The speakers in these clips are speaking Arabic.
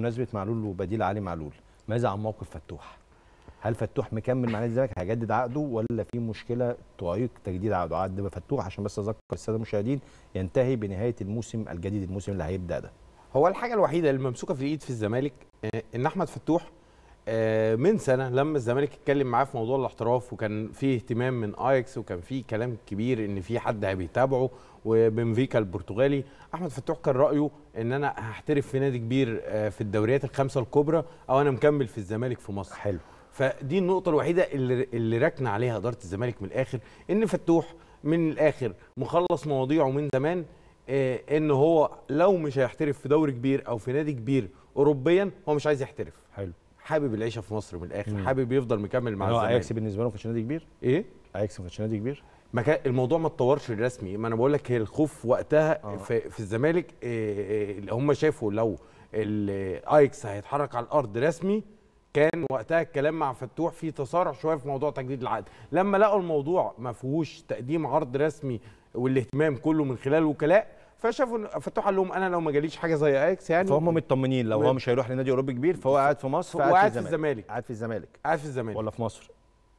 بمناسبه معلول وبديل علي معلول ماذا عن موقف فتوح هل فتوح مكمل مع نادي الزمالك هيجدد عقده ولا في مشكله تعيق تجديد عقده عقد فتوح عشان بس اذكر الساده المشاهدين ينتهي بنهايه الموسم الجديد الموسم اللي هيبدا ده هو الحاجه الوحيده الممسوكه في الايد في الزمالك آه، ان احمد فتوح آه، من سنه لما الزمالك اتكلم معاه في موضوع الاحتراف وكان في اهتمام من ايكس وكان في كلام كبير ان في حد هيتابعه وبنفيكا البرتغالي احمد فتوح كان رايه ان انا هحترف في نادي كبير آه، في الدوريات الخمسه الكبرى او انا مكمل في الزمالك في مصر حلو فدي النقطه الوحيده اللي, اللي ركن عليها اداره الزمالك من الاخر ان فتوح من الاخر مخلص مواضيعه من زمان آه، ان هو لو مش هيحترف في دوري كبير او في نادي كبير اوروبيا هو مش عايز يحترف حلو حابب العيشه في مصر من الاخر حابب يفضل مكمل مع يعني الزمالك هو اياكس بالنسبه له ما كانش نادي كبير ايه اياكس ما كانش نادي كبير ما كان الموضوع ما اتطورش الرسمي ما انا بقول لك هي الخوف وقتها آه. في, في الزمالك إيه إيه هم شافوا لو الايكس هيتحرك على الارض رسمي كان وقتها الكلام مع فتوح فيه تسارع شويه في موضوع تجديد العقد لما لقوا الموضوع ما فيهوش تقديم عرض رسمي والاهتمام كله من خلال وكلاء فشافوا فتوح قال لهم انا لو ما جاليش حاجه زي اياكس يعني فهم مطمنين لو هو مش هيروح لنادي اوروبي كبير فهو قاعد في مصر وقاعد في الزمالك قاعد في الزمالك قاعد في الزمالك ولا في مصر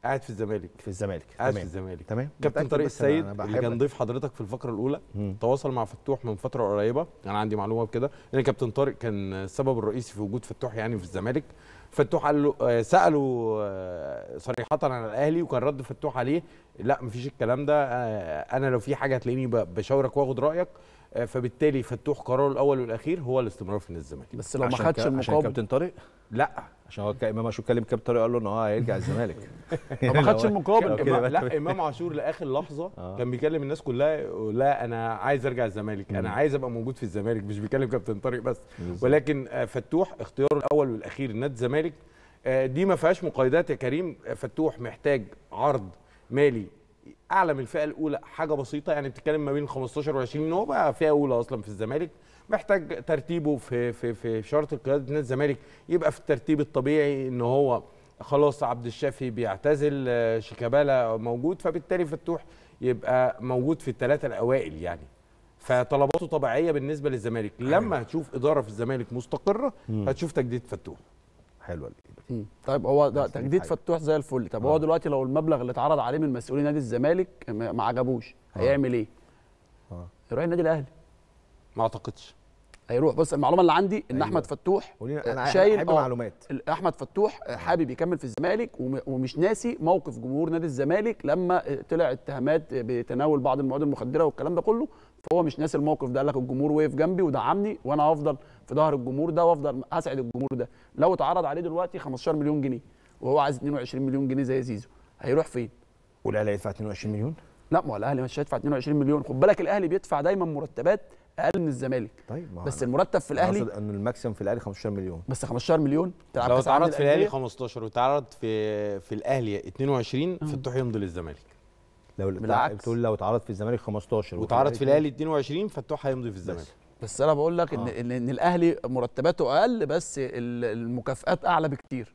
قاعد في الزمالك في الزمالك قاعد في الزمالك تمام كابتن طارق السيد اللي كان ضيف حضرتك في الفقره الاولى مم. تواصل مع فتوح من فتره قريبه انا يعني عندي معلومه بكده ان كابتن طارق كان السبب الرئيسي في وجود فتوح يعني في الزمالك فتوح قال له آه، ساله آه، صريحه عن الاهلي وكان رد فتوح عليه لا مفيش الكلام ده آه، انا لو في حاجه هتلاقيني بشاورك واخد رايك آه، فبالتالي فتوح قراره الاول والاخير هو الاستمرار في النادي الزمالك بس لو ما خدش المقابل عشان كابتن طارق لا عشان هو امام عاشور كلم كابتن طارق قال له ان هو هيرجع الزمالك ما خدش المقابل لا امام عاشور لاخر لحظه آه. كان بيكلم الناس كلها لا انا عايز ارجع الزمالك انا عايز ابقى موجود في الزمالك مش بيكلم كابتن طارق بس ولكن آه، فتوح اختياره الاول والاخير نادي الزمالك دي ما فيهاش مقايضات يا كريم فتوح محتاج عرض مالي اعلى من الفئه الاولى حاجه بسيطه يعني بتتكلم ما بين 15 و20 ان هو بقى فئه اولى اصلا في الزمالك محتاج ترتيبه في في في شرط قياده نادي الزمالك يبقى في الترتيب الطبيعي ان هو خلاص عبد الشافي بيعتزل آه، شيكابالا موجود فبالتالي فتوح يبقى موجود في الثلاثه الاوائل يعني فطلباته طبيعيه بالنسبه للزمالك أيوة. لما هتشوف اداره في الزمالك مستقره هتشوف تجديد فتوح حلوه الاجابه طيب هو ده تجديد فتوح زي الفل طب آه. هو دلوقتي لو المبلغ اللي اتعرض عليه من مسؤولين نادي الزمالك ما عجبوش آه. هيعمل ايه؟ آه. يروح النادي الاهلي ما اعتقدش هيروح بص المعلومه اللي عندي ان أيوة. احمد فتوح أنا آه، شايل أحب آه، معلومات احمد فتوح آه، حابب يكمل في الزمالك ومش ناسي موقف جمهور نادي الزمالك لما طلع اتهامات بتناول بعض المواد المخدره والكلام ده كله فهو مش ناسي الموقف ده قال لك الجمهور وقف جنبي ودعمني وانا هفضل في ظهر الجمهور ده وافضل اسعد الجمهور ده لو اتعرض عليه دلوقتي 15 مليون جنيه وهو عايز 22 مليون جنيه زي زيزو هيروح فين؟ والاهلي هيدفع 22 مليون؟ لا ما هو الاهلي مش هيدفع 22 مليون خد بالك الاهلي بيدفع دايما مرتبات اقل من الزمالك طيب بس المرتب في الاهلي ان الماكسيم في الاهلي 15 مليون بس 15 مليون تلعب لو اتعرض في الاهلي 15 واتعرض في في الاهلي 22 فتوح يمضي للزمالك لو بالعكس بتقول لو اتعرض في الزمالك 15 واتعرض في الاهلي 22 فتوح هيمضي في الزمالك بس انا بقول لك آه. ان ان الاهلي مرتباته اقل بس المكافئات اعلى بكتير